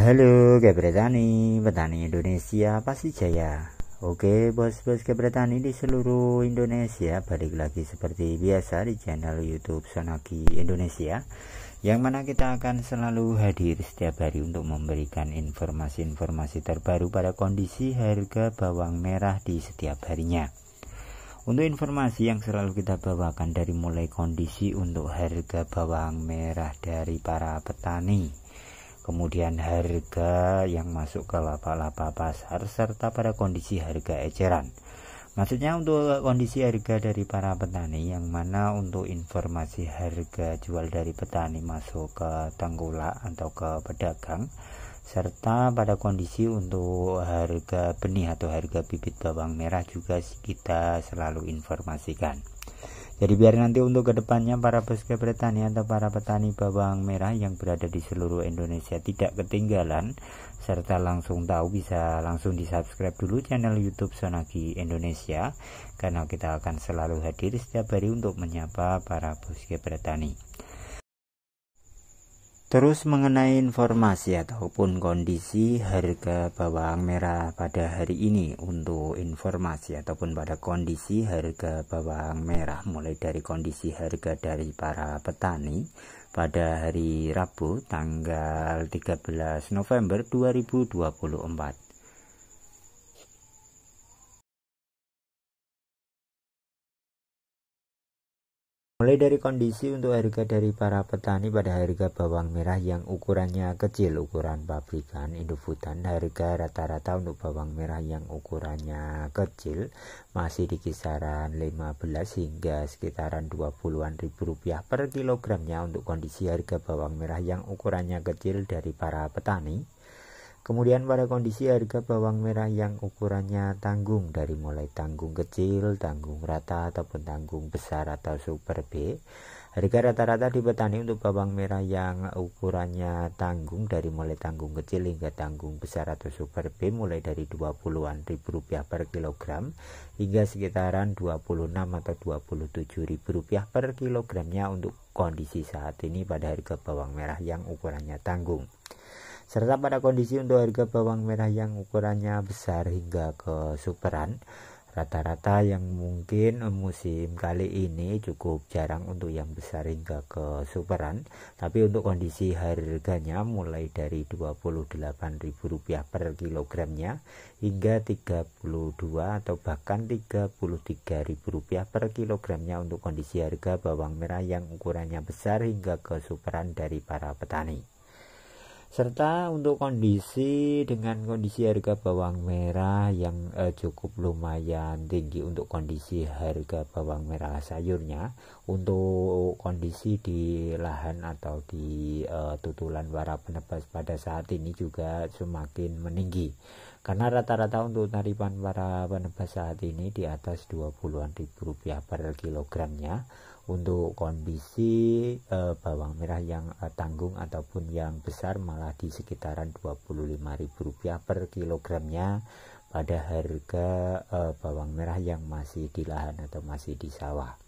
Halo Gebretani, petani Indonesia pasti jaya. Oke bos-bos Gebretani di seluruh Indonesia balik lagi seperti biasa di channel YouTube Sonaki Indonesia yang mana kita akan selalu hadir setiap hari untuk memberikan informasi-informasi terbaru pada kondisi harga bawang merah di setiap harinya. Untuk informasi yang selalu kita bawakan dari mulai kondisi untuk harga bawang merah dari para petani kemudian harga yang masuk ke laba-laba pasar serta pada kondisi harga eceran. Maksudnya untuk kondisi harga dari para petani yang mana untuk informasi harga jual dari petani masuk ke tenggula atau ke pedagang serta pada kondisi untuk harga benih atau harga bibit bawang merah juga kita selalu informasikan. Jadi biar nanti untuk kedepannya para peske petani atau para petani bawang merah yang berada di seluruh Indonesia tidak ketinggalan serta langsung tahu bisa langsung di subscribe dulu channel YouTube Sonagi Indonesia karena kita akan selalu hadir setiap hari untuk menyapa para peske petani. Terus mengenai informasi ataupun kondisi harga bawang merah pada hari ini untuk informasi ataupun pada kondisi harga bawang merah mulai dari kondisi harga dari para petani pada hari Rabu tanggal 13 November 2024. Mulai dari kondisi untuk harga dari para petani pada harga bawang merah yang ukurannya kecil ukuran pabrikan Indofutan harga rata-rata untuk bawang merah yang ukurannya kecil masih di kisaran 15 hingga sekitaran 20-an ribu rupiah per kilogramnya untuk kondisi harga bawang merah yang ukurannya kecil dari para petani Kemudian pada kondisi harga bawang merah yang ukurannya tanggung dari mulai tanggung kecil, tanggung rata ataupun tanggung besar atau super B, Harga rata-rata di petani untuk bawang merah yang ukurannya tanggung dari mulai tanggung kecil hingga tanggung besar atau super B mulai dari 20-an ribu rupiah per kilogram hingga sekitaran 26 atau 27 ribu rupiah per kilogramnya untuk kondisi saat ini pada harga bawang merah yang ukurannya tanggung serta pada kondisi untuk harga bawang merah yang ukurannya besar hingga ke superan rata-rata yang mungkin musim kali ini cukup jarang untuk yang besar hingga ke superan tapi untuk kondisi harganya mulai dari Rp28.000 per kilogramnya hingga 32 atau bahkan Rp33.000 per kilogramnya untuk kondisi harga bawang merah yang ukurannya besar hingga ke superan dari para petani serta untuk kondisi dengan kondisi harga bawang merah yang eh, cukup lumayan tinggi untuk kondisi harga bawang merah sayurnya untuk kondisi di lahan atau di eh, tutulan para penebas pada saat ini juga semakin meninggi karena rata-rata untuk tarifan para penebas saat ini di atas 20-an ribu rupiah per kilogramnya untuk kondisi e, bawang merah yang e, tanggung ataupun yang besar malah di sekitaran 25 ribu rupiah per kilogramnya pada harga e, bawang merah yang masih di lahan atau masih di sawah.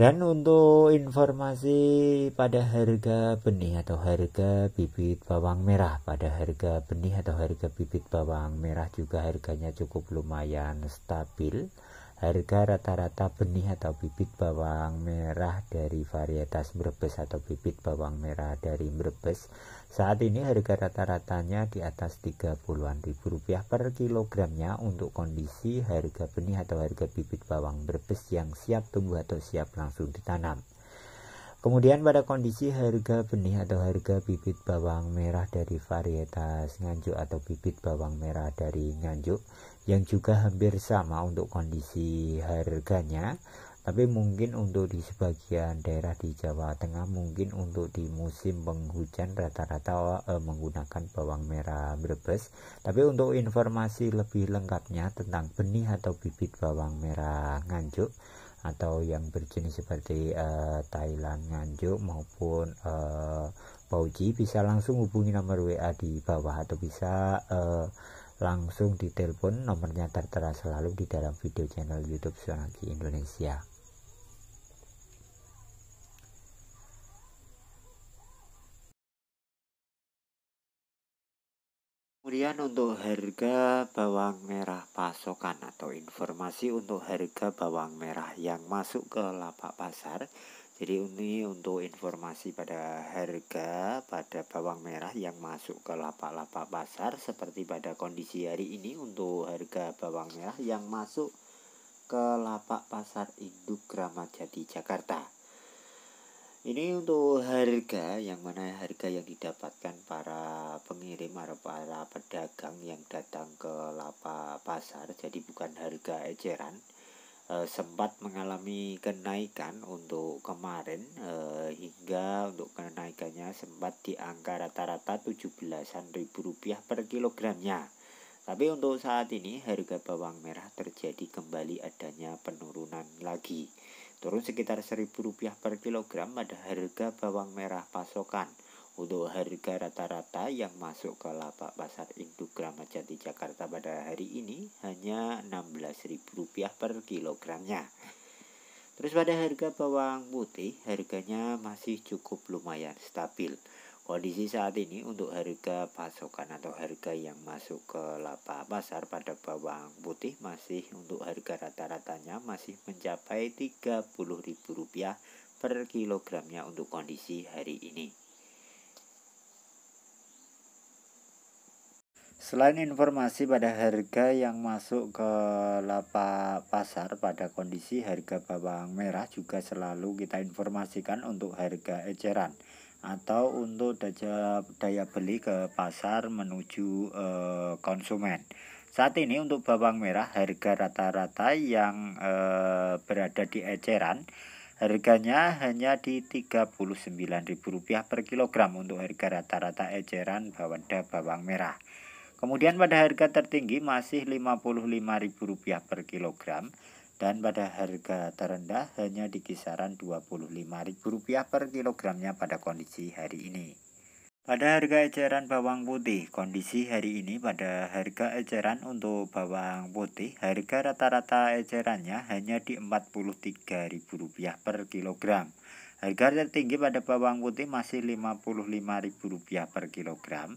Dan untuk informasi pada harga benih atau harga bibit bawang merah, pada harga benih atau harga bibit bawang merah juga harganya cukup lumayan stabil. Harga rata-rata benih atau bibit bawang merah dari varietas Brebes atau bibit bawang merah dari Brebes saat ini harga rata-ratanya di atas 30-an ribu rupiah per kilogramnya untuk kondisi harga benih atau harga bibit bawang Brebes yang siap tumbuh atau siap langsung ditanam. Kemudian pada kondisi harga benih atau harga bibit bawang merah dari varietas nganjuk atau bibit bawang merah dari nganjuk yang juga hampir sama untuk kondisi harganya tapi mungkin untuk di sebagian daerah di Jawa Tengah mungkin untuk di musim penghujan rata-rata eh, menggunakan bawang merah brebes tapi untuk informasi lebih lengkapnya tentang benih atau bibit bawang merah nganjuk atau yang berjenis seperti uh, Thailand Nganjuk maupun uh, bisa langsung hubungi nomor WA di bawah atau bisa uh, langsung ditelepon nomornya tertera selalu di dalam video channel YouTube Sonaki Indonesia. Kemudian untuk harga bawang merah pasokan atau informasi untuk harga bawang merah yang masuk ke lapak pasar. Jadi ini untuk informasi pada harga pada bawang merah yang masuk ke lapak-lapak pasar seperti pada kondisi hari ini untuk harga bawang merah yang masuk ke lapak pasar induk ramadjati Jakarta ini untuk harga yang mana harga yang didapatkan para pengirim atau para pedagang yang datang ke lapa pasar jadi bukan harga eceran e, sempat mengalami kenaikan untuk kemarin e, hingga untuk kenaikannya sempat di angka rata-rata 17-an ribu rupiah per kilogramnya tapi untuk saat ini harga bawang merah terjadi kembali adanya penurunan lagi turun sekitar Rp1.000 per kilogram pada harga bawang merah pasokan. Untuk harga rata-rata yang masuk ke lapak pasar induk Gramat Jati Jakarta pada hari ini hanya Rp16.000 per kilogramnya. Terus pada harga bawang putih harganya masih cukup lumayan stabil. Kondisi saat ini untuk harga pasokan atau harga yang masuk ke laba pasar pada bawang putih masih untuk harga rata-ratanya masih mencapai Rp30.000 per kilogramnya untuk kondisi hari ini. Selain informasi pada harga yang masuk ke lapa pasar pada kondisi harga bawang merah juga selalu kita informasikan untuk harga eceran atau untuk daya, beli ke pasar menuju eh, konsumen. Saat ini untuk bawang merah harga rata-rata yang eh, berada di eceran harganya hanya di Rp39.000 per kilogram untuk harga rata-rata eceran bawada bawang merah. Kemudian pada harga tertinggi masih Rp55.000 per kilogram dan pada harga terendah hanya di kisaran Rp25.000 per kilogramnya pada kondisi hari ini. Pada harga eceran bawang putih, kondisi hari ini pada harga eceran untuk bawang putih, harga rata-rata ecerannya hanya di Rp43.000 per kilogram. Harga tertinggi pada bawang putih masih Rp55.000 per kilogram